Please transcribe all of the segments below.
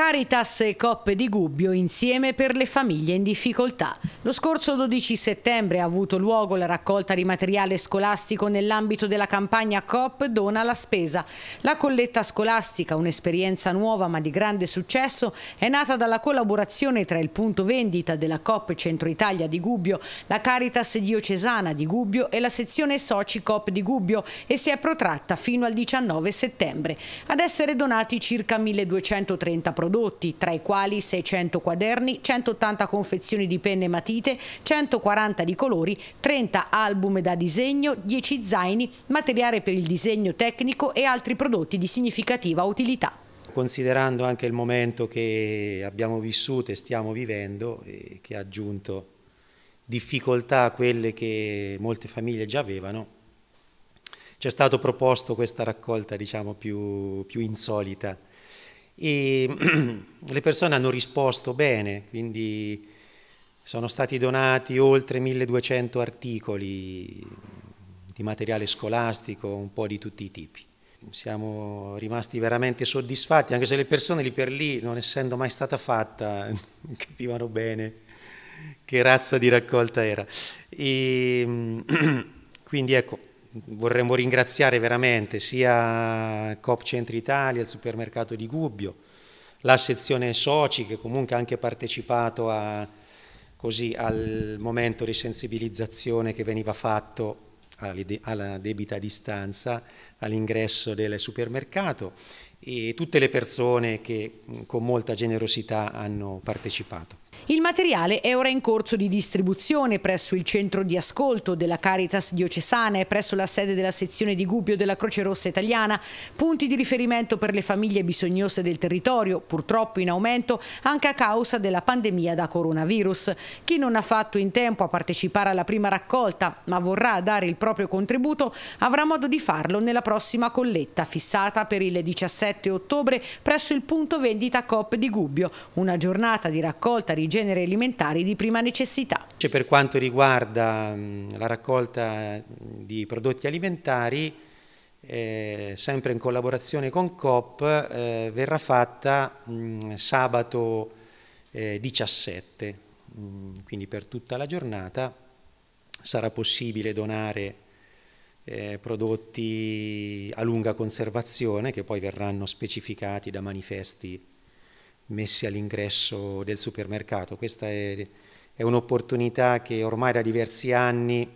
Caritas e Coppe di Gubbio insieme per le famiglie in difficoltà. Lo scorso 12 settembre ha avuto luogo la raccolta di materiale scolastico nell'ambito della campagna COP Dona la Spesa. La colletta scolastica, un'esperienza nuova ma di grande successo, è nata dalla collaborazione tra il punto vendita della COP Centro Italia di Gubbio, la Caritas diocesana di Gubbio e la sezione soci COP di Gubbio e si è protratta fino al 19 settembre. Ad essere donati circa 1230 prodotti prodotti, tra i quali 600 quaderni, 180 confezioni di penne e matite, 140 di colori, 30 album da disegno, 10 zaini, materiale per il disegno tecnico e altri prodotti di significativa utilità. Considerando anche il momento che abbiamo vissuto e stiamo vivendo, e eh, che ha aggiunto difficoltà a quelle che molte famiglie già avevano, ci è stato proposto questa raccolta diciamo, più, più insolita e le persone hanno risposto bene, quindi sono stati donati oltre 1200 articoli di materiale scolastico, un po' di tutti i tipi. Siamo rimasti veramente soddisfatti, anche se le persone lì per lì, non essendo mai stata fatta, capivano bene che razza di raccolta era. E, quindi ecco, vorremmo ringraziare veramente sia Coop Centro Italia, il supermercato di Gubbio, la sezione soci che comunque ha anche partecipato a, così, al momento di sensibilizzazione che veniva fatto alla debita a distanza all'ingresso del supermercato e tutte le persone che con molta generosità hanno partecipato. Il materiale è ora in corso di distribuzione presso il centro di ascolto della Caritas diocesana e presso la sede della sezione di Gubbio della Croce Rossa Italiana, punti di riferimento per le famiglie bisognose del territorio, purtroppo in aumento anche a causa della pandemia da coronavirus. Chi non ha fatto in tempo a partecipare alla prima raccolta, ma vorrà dare il proprio contributo, avrà modo di farlo nella prossima colletta fissata per il 17 ottobre presso il punto vendita COP di Gubbio, una giornata di raccolta di generi alimentari di prima necessità. Cioè, per quanto riguarda mm, la raccolta mm, di prodotti alimentari, eh, sempre in collaborazione con COP, eh, verrà fatta mh, mm, sabato eh, 17, mh, quindi per tutta la giornata sarà possibile donare eh, prodotti a lunga conservazione che poi verranno specificati da manifesti messi all'ingresso del supermercato. Questa è, è un'opportunità che ormai da diversi anni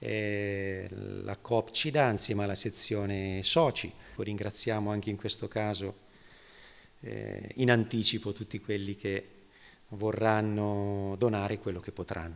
eh, la COP ci dà insieme alla sezione soci. Ringraziamo anche in questo caso eh, in anticipo tutti quelli che vorranno donare quello che potranno.